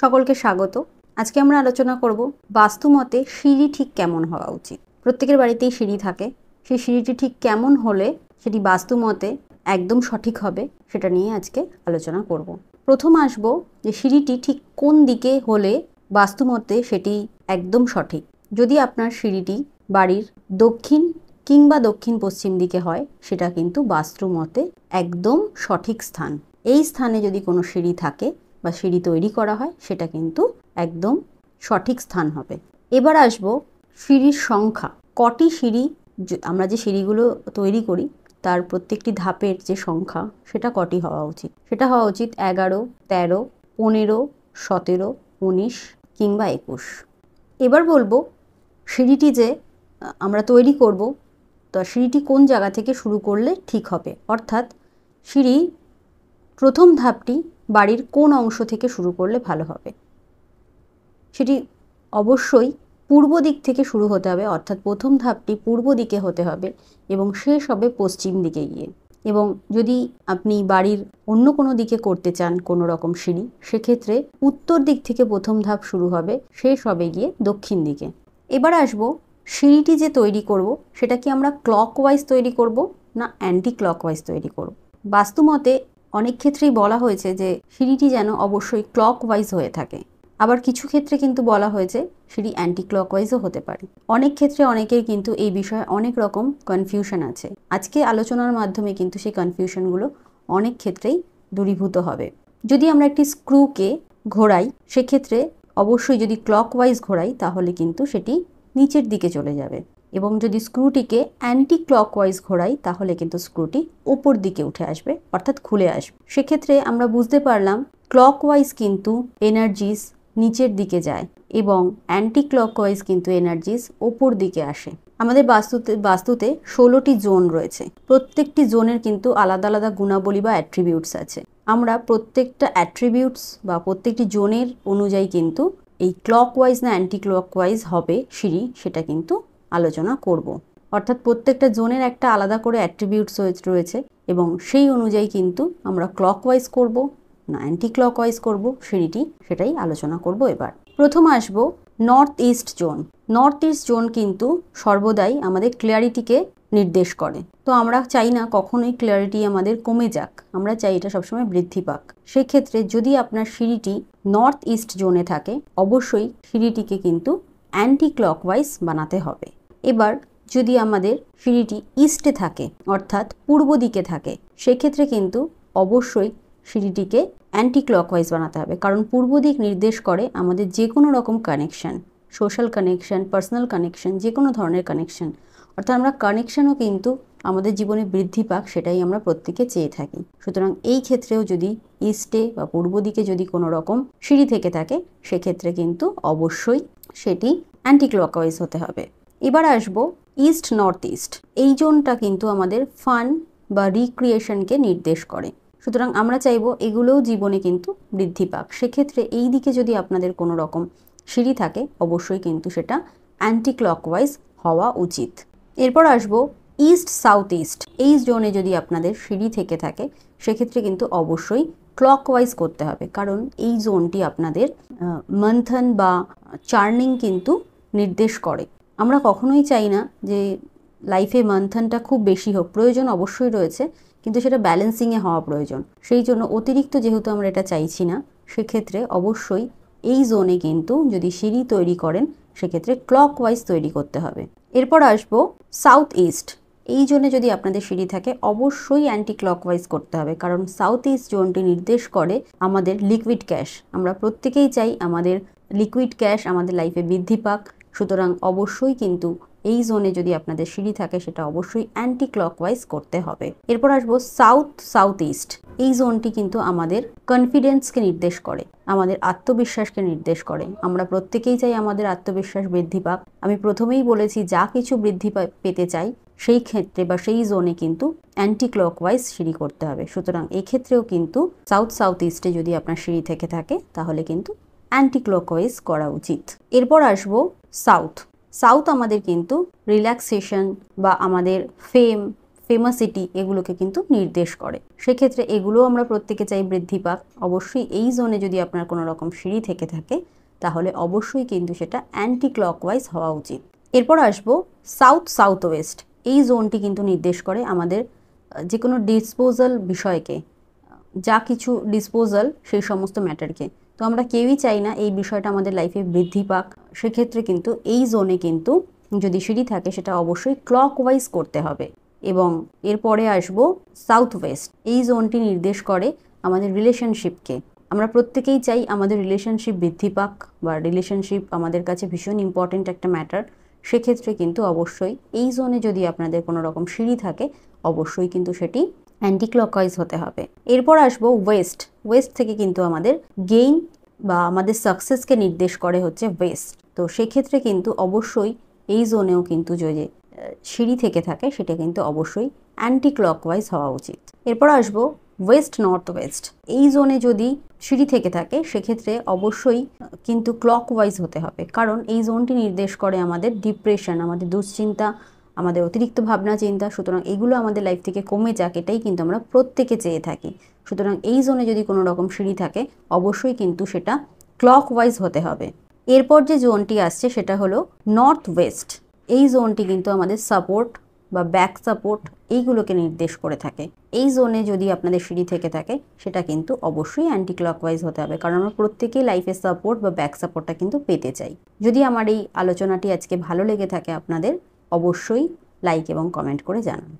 সকলকে স্বাগত আজকে আমরা আলোচনা করব বাস্তুমতে সিঁড়ি ঠিক কেমন হওয়া উচিত প্রত্যেকের বাড়িতেই সিঁড়ি থাকে সেই সিঁড়িটি ঠিক কেমন হলে সেটি বাস্তুমতে একদম সঠিক হবে সেটা নিয়ে আজকে আলোচনা করব। প্রথম আসব যে সিঁড়িটি ঠিক কোন দিকে হলে বাস্তুমতে সেটি একদম সঠিক যদি আপনার সিঁড়িটি বাড়ির দক্ষিণ কিংবা দক্ষিণ পশ্চিম দিকে হয় সেটা কিন্তু বাস্তুমতে একদম সঠিক স্থান এই স্থানে যদি কোনো সিঁড়ি থাকে বা সিঁড়ি তৈরি করা হয় সেটা কিন্তু একদম সঠিক স্থান হবে এবার আসব সিঁড়ির সংখ্যা কটি সিঁড়ি আমরা যে সিঁড়িগুলো তৈরি করি তার প্রত্যেকটি ধাপের যে সংখ্যা সেটা কটি হওয়া উচিত সেটা হওয়া উচিত এগারো তেরো পনেরো সতেরো উনিশ কিংবা একুশ এবার বলবো সিঁড়িটি যে আমরা তৈরি করব তো সিঁড়িটি কোন জায়গা থেকে শুরু করলে ঠিক হবে অর্থাৎ সিঁড়ি প্রথম ধাপটি বাড়ির কোন অংশ থেকে শুরু করলে ভালো হবে সেটি অবশ্যই পূর্ব দিক থেকে শুরু হতে হবে অর্থাৎ প্রথম ধাপটি পূর্ব দিকে হতে হবে এবং শেষ হবে পশ্চিম দিকে গিয়ে এবং যদি আপনি বাড়ির অন্য কোনো দিকে করতে চান কোনো রকম সিঁড়ি সেক্ষেত্রে উত্তর দিক থেকে প্রথম ধাপ শুরু হবে শেষ হবে গিয়ে দক্ষিণ দিকে এবার আসব সিঁড়িটি যে তৈরি করব সেটা কি আমরা ক্লক ওয়াইজ তৈরি করব না অ্যান্টি ক্লক ওয়াইজ তৈরি করব বাস্তুমতে অনেক ক্ষেত্রেই বলা হয়েছে যে সিঁড়িটি যেন অবশ্যই ক্লক ওয়াইজ হয়ে থাকে আবার কিছু ক্ষেত্রে কিন্তু বলা হয়েছে সিঁড়ি অ্যান্টি ক্লক ওয়াইজও হতে পারে অনেক ক্ষেত্রে অনেকের কিন্তু এই বিষয়ে অনেক রকম কনফিউশন আছে আজকে আলোচনার মাধ্যমে কিন্তু সেই কনফিউশনগুলো অনেক ক্ষেত্রেই দূরীভূত হবে যদি আমরা একটি স্ক্রুকে ঘোরাই সেক্ষেত্রে অবশ্যই যদি ক্লক ওয়াইজ ঘোরাই তাহলে কিন্তু সেটি নিচের দিকে চলে যাবে এবং যদি স্ক্রুটিকে অ্যান্টি ক্লকওয়াইজ ঘোরাই তাহলে কিন্তু স্ক্রুটি ওপর দিকে উঠে আসবে অর্থাৎ খুলে আসবে সেক্ষেত্রে আমরা বুঝতে পারলাম ক্লকওয়াইজ কিন্তু এনার্জিস নিচের দিকে যায় এবং অ্যান্টি ক্লকওয়াইজ কিন্তু এনার্জিস ওপর দিকে আসে আমাদের বাস্তুতে বাস্তুতে ষোলোটি জোন রয়েছে প্রত্যেকটি জোনের কিন্তু আলাদা আলাদা গুণাবলী বা অ্যাট্রিবিউটস আছে আমরা প্রত্যেকটা অ্যাট্রিবিউটস বা প্রত্যেকটি জোনের অনুযায়ী কিন্তু এই ক্লকওয়াইজ না অ্যান্টি ক্লকওয়াইজ হবে সিঁড়ি সেটা কিন্তু আলোচনা করব। অর্থাৎ প্রত্যেকটা জোনের একটা আলাদা করে অ্যাট্রিবিউটস রয়েছে এবং সেই অনুযায়ী কিন্তু আমরা ক্লকওয়াইজ করব না অ্যান্টি ক্লকওয়াইজ করব সেটি সেটাই আলোচনা করব এবার প্রথম আসব north east zone north east zone কিন্তু সর্বদাই আমাদের ক্লিয়ারিটিকে নির্দেশ করে তো আমরা চাই না কখনোই ক্লিয়ারিটি আমাদের কমে যাক আমরা চাই এটা সবসময় বৃদ্ধি পাক সেক্ষেত্রে যদি আপনার সিঁড়িটি নর্থ ইস্ট জোনে থাকে অবশ্যই সিঁড়িটিকে কিন্তু অ্যান্টি ক্লকওয়াইজ বানাতে হবে এবার যদি আমাদের সিঁড়িটি ইস্টে থাকে অর্থাৎ পূর্ব দিকে থাকে সেক্ষেত্রে কিন্তু অবশ্যই সিঁড়িটিকে অ্যান্টি ক্লকওয়াইজ বানাতে হবে কারণ পূর্ব দিক নির্দেশ করে আমাদের যে কোনো রকম connection social connection personal connection যে কোনো ধরনের কানেকশান অর্থাৎ আমরা কানেকশানও কিন্তু আমাদের জীবনে বৃদ্ধি পাক সেটাই আমরা প্রত্যেকে চেয়ে থাকি সুতরাং এই ক্ষেত্রেও যদি ইস্টে বা পূর্ব দিকে যদি কোনো রকম সিঁড়ি থেকে থাকে সেক্ষেত্রে কিন্তু অবশ্যই সেটি অ্যান্টি ক্লকওয়াইজ হতে হবে এবার আসব ইস্ট নর্থ ইস্ট এই জোনটা কিন্তু আমাদের ফান বা রিক্রিয়েশনকে নির্দেশ করে সুতরাং আমরা চাইব এগুলোও জীবনে কিন্তু বৃদ্ধি পাক সেক্ষেত্রে এই দিকে যদি আপনাদের কোনো রকম সিঁড়ি থাকে অবশ্যই কিন্তু সেটা অ্যান্টি ক্লকওয়াইজ হওয়া উচিত এরপর আসবো ইস্ট সাউথ ইস্ট এই জোনে যদি আপনাদের সিঁড়ি থেকে থাকে সেক্ষেত্রে কিন্তু অবশ্যই ক্লকওয়াইজ করতে হবে কারণ এই জোনটি আপনাদের মন্থন বা চার্নিং কিন্তু নির্দেশ করে আমরা কখনোই চাই না যে লাইফে মান্থনটা খুব বেশি হোক প্রয়োজন অবশ্যই রয়েছে কিন্তু সেটা ব্যালেন্সিংয়ে হওয়া প্রয়োজন সেই জন্য অতিরিক্ত যেহেতু আমরা এটা চাইছি না সেক্ষেত্রে অবশ্যই এই জোনে কিন্তু যদি সিঁড়ি তৈরি করেন সেক্ষেত্রে ক্লক ওয়াইজ তৈরি করতে হবে এরপর আসবো সাউথ ইস্ট এই জোনে যদি আপনাদের সিঁড়ি থাকে অবশ্যই অ্যান্টি ক্লকওয়াইজ করতে হবে কারণ সাউথ ইস্ট জোনটি নির্দেশ করে আমাদের লিকুইড ক্যাশ আমরা প্রত্যেকেই চাই আমাদের লিকুইড ক্যাশ আমাদের লাইফে বৃদ্ধি পাক সুতরাং অবশ্যই কিন্তু এই জোনে যদি আপনাদের সিঁড়ি থাকে সেটা অবশ্যই অ্যান্টি ক্লকওয়াইজ করতে হবে এরপর আসবো সাউথ সাউথ ইস্ট এই জোনটি কিন্তু আমাদের কনফিডেন্সকে নির্দেশ করে আমাদের আত্মবিশ্বাসকে নির্দেশ করে আমরা প্রত্যেকেই চাই আমাদের আত্মবিশ্বাস বৃদ্ধি পাক আমি প্রথমেই বলেছি যা কিছু বৃদ্ধি পেতে চাই সেই ক্ষেত্রে বা সেই জোনে কিন্তু অ্যান্টি ক্লকওয়াইজ সিঁড়ি করতে হবে সুতরাং এক্ষেত্রেও কিন্তু সাউথ সাউথ ইস্টে যদি আপনার সিঁড়ি থেকে থাকে তাহলে কিন্তু অ্যান্টিক্লকওয়াইজ করা উচিত এরপর আসবো সাউথ সাউথ আমাদের কিন্তু রিল্যাক্সেশন বা আমাদের ফেম ফেমাসিটি এগুলোকে কিন্তু নির্দেশ করে সেক্ষেত্রে এগুলো আমরা প্রত্যেকে চাই বৃদ্ধি পাক অবশ্যই এই জোনে যদি আপনার কোনো রকম সিঁড়ি থেকে থাকে তাহলে অবশ্যই কিন্তু সেটা অ্যান্টি ক্লকওয়াইজ হওয়া উচিত এরপর আসবো সাউথ সাউথ ওয়েস্ট এই জোনটি কিন্তু নির্দেশ করে আমাদের যে কোনো ডিসপোজাল বিষয়কে যা কিছু ডিসপোজাল সেই সমস্ত ম্যাটারকে তো আমরা কেউই চাই না এই বিষয়টা আমাদের লাইফে বৃদ্ধি পাক সেক্ষেত্রে কিন্তু এই জোনে কিন্তু যদি সিঁড়ি থাকে সেটা অবশ্যই ক্লক ওয়াইজ করতে হবে এবং এরপরে আসব সাউথ ওয়েস্ট এই জোনটি নির্দেশ করে আমাদের রিলেশনশিপকে আমরা প্রত্যেকেই চাই আমাদের রিলেশনশিপ বৃদ্ধি পাক বা রিলেশনশিপ আমাদের কাছে ভীষণ ইম্পর্ট্যান্ট একটা ম্যাটার সেক্ষেত্রে কিন্তু অবশ্যই এই জোনে যদি আপনাদের কোনো রকম সিঁড়ি থাকে অবশ্যই কিন্তু সেটি অ্যান্টি ক্লকওয়াইজ হতে হবে এরপর আসবো ওয়েস্ট ওয়েস্ট থেকে কিন্তু আমাদের গেইন বা আমাদের সাকসেসকে নির্দেশ করে হচ্ছে ওয়েস্ট তো সেক্ষেত্রে কিন্তু অবশ্যই এই জোনেও কিন্তু যে সিঁড়ি থেকে থাকে সেটা কিন্তু অবশ্যই অ্যান্টি ক্লকওয়াইজ হওয়া উচিত এরপর আসবো ওয়েস্ট নর্থ ওয়েস্ট এই জোনে যদি সিঁড়ি থেকে থাকে সেক্ষেত্রে অবশ্যই কিন্তু ক্লকওয়াইজ হতে হবে কারণ এই জোনটি নির্দেশ করে আমাদের ডিপ্রেশন আমাদের দুশ্চিন্তা আমাদের অতিরিক্ত ভাবনা চিন্তা সুতরাং এগুলো আমাদের লাইফ থেকে কমে যাক এটাই কিন্তু আমরা প্রত্যেকে চেয়ে থাকি সুতরাং এই জোনে যদি কোনো রকম সিঁড়ি থাকে অবশ্যই কিন্তু সেটা ক্লক ওয়াইজ হতে হবে এরপর যে জোনটি আসছে সেটা হলো নর্থ ওয়েস্ট এই জোনটি কিন্তু আমাদের সাপোর্ট বা ব্যাক সাপোর্ট এইগুলোকে নির্দেশ করে থাকে এই জোনে যদি আপনাদের সিঁড়ি থেকে থাকে সেটা কিন্তু অবশ্যই অ্যান্টি ক্লকওয়াইজ হতে হবে কারণ আমরা প্রত্যেকেই লাইফে সাপোর্ট বা ব্যাক সাপোর্টটা কিন্তু পেতে চাই যদি আমার এই আলোচনাটি আজকে ভালো লেগে থাকে আপনাদের অবশ্যই লাইক এবং কমেন্ট করে জানান